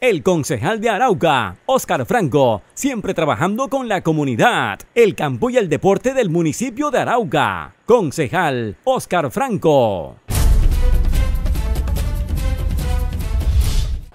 El concejal de Arauca, Óscar Franco, siempre trabajando con la comunidad, el campo y el deporte del municipio de Arauca. Concejal Óscar Franco.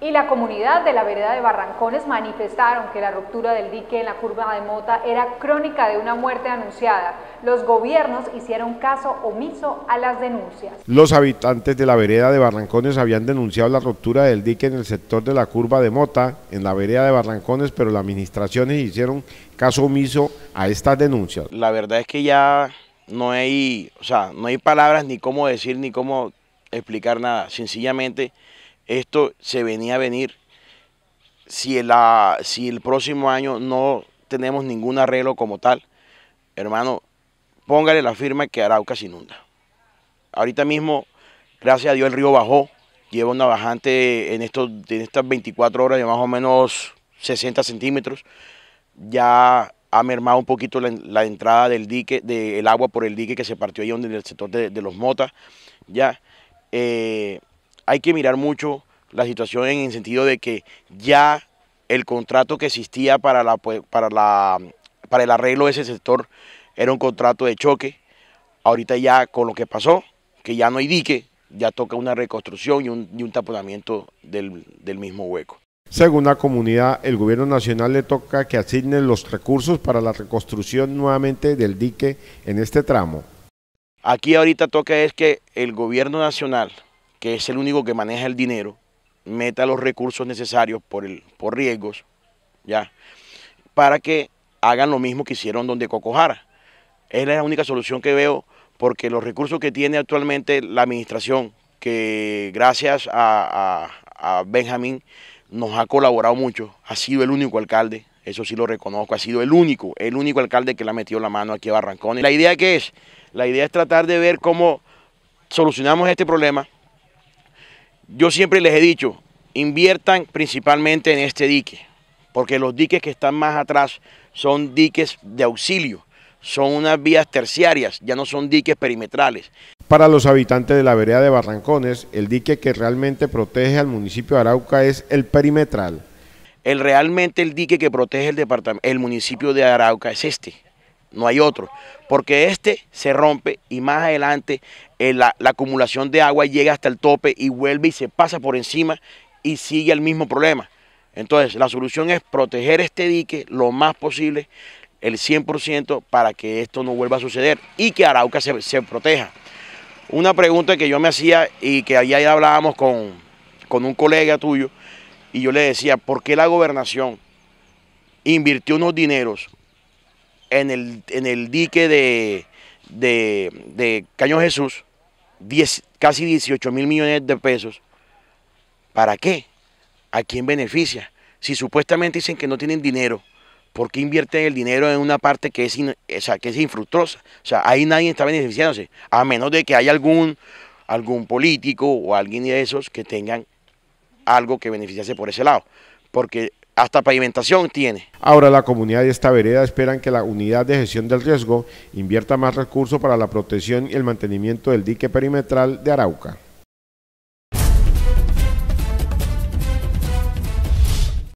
y la comunidad de la vereda de Barrancones manifestaron que la ruptura del dique en la curva de Mota era crónica de una muerte anunciada. Los gobiernos hicieron caso omiso a las denuncias. Los habitantes de la vereda de Barrancones habían denunciado la ruptura del dique en el sector de la curva de Mota, en la vereda de Barrancones, pero las administraciones hicieron caso omiso a estas denuncias. La verdad es que ya no hay, o sea, no hay palabras ni cómo decir ni cómo explicar nada. Sencillamente esto se venía a venir. Si, si el próximo año no tenemos ningún arreglo como tal, hermano, póngale la firma que Arauca se inunda. Ahorita mismo, gracias a Dios, el río bajó. Lleva una bajante en, estos, en estas 24 horas de más o menos 60 centímetros. Ya ha mermado un poquito la, entrada del dique, del agua por el dique que se partió ahí donde en el sector de, los motas. Ya. Eh, hay que mirar mucho la situación en el sentido de que ya el contrato que existía para, la, pues, para, la, para el arreglo de ese sector era un contrato de choque. Ahorita ya con lo que pasó, que ya no hay dique, ya toca una reconstrucción y un, taponamiento del, del mismo hueco. Según la comunidad, el gobierno nacional le toca que asigne los recursos para la reconstrucción nuevamente del dique en este tramo. Aquí ahorita toca es que el gobierno nacional que es el único que maneja el dinero, meta los recursos necesarios por, el, por riesgos, ¿ya? Para que hagan lo mismo que hicieron donde Cocojara. Es la única solución que veo porque los recursos que tiene actualmente la administración, que gracias a, Benjamín nos ha colaborado mucho, ha sido el único alcalde, eso sí lo reconozco, ha sido el único, el único alcalde que le ha metido la mano aquí a Barrancones. La idea que es, la idea es tratar de ver cómo solucionamos este problema, yo siempre les he dicho, inviertan principalmente en este dique, porque los diques que están más atrás son diques de auxilio, son unas vías terciarias, ya no son diques perimetrales. Para los habitantes de la vereda de Barrancones, el dique que realmente protege al municipio de Arauca es el perimetral. El realmente el dique que protege el, el municipio de Arauca es este, no hay otro, porque este se rompe y más adelante eh, la, acumulación de agua llega hasta el tope y vuelve y se pasa por encima y sigue el mismo problema. Entonces la solución es proteger este dique lo más posible, el 100%, para que esto no vuelva a suceder y que Arauca se, proteja. Una pregunta que yo me hacía y que allá hablábamos con, con un colega tuyo y yo le decía, ¿por qué la gobernación invirtió unos dineros en el, en el dique de, Caño Jesús, 10, casi 18 mil millones de pesos. ¿Para qué? ¿A quién beneficia? Si supuestamente dicen que no tienen dinero, ¿por qué invierten el dinero en una parte que es, que es infructuosa? O sea, ahí nadie está beneficiándose, a menos de que haya algún, algún político o alguien de esos que tengan algo que beneficiarse por ese lado. Porque hasta pavimentación tiene. Ahora la comunidad y esta vereda esperan que la unidad de gestión del riesgo invierta más recursos para la protección y el mantenimiento del dique perimetral de Arauca.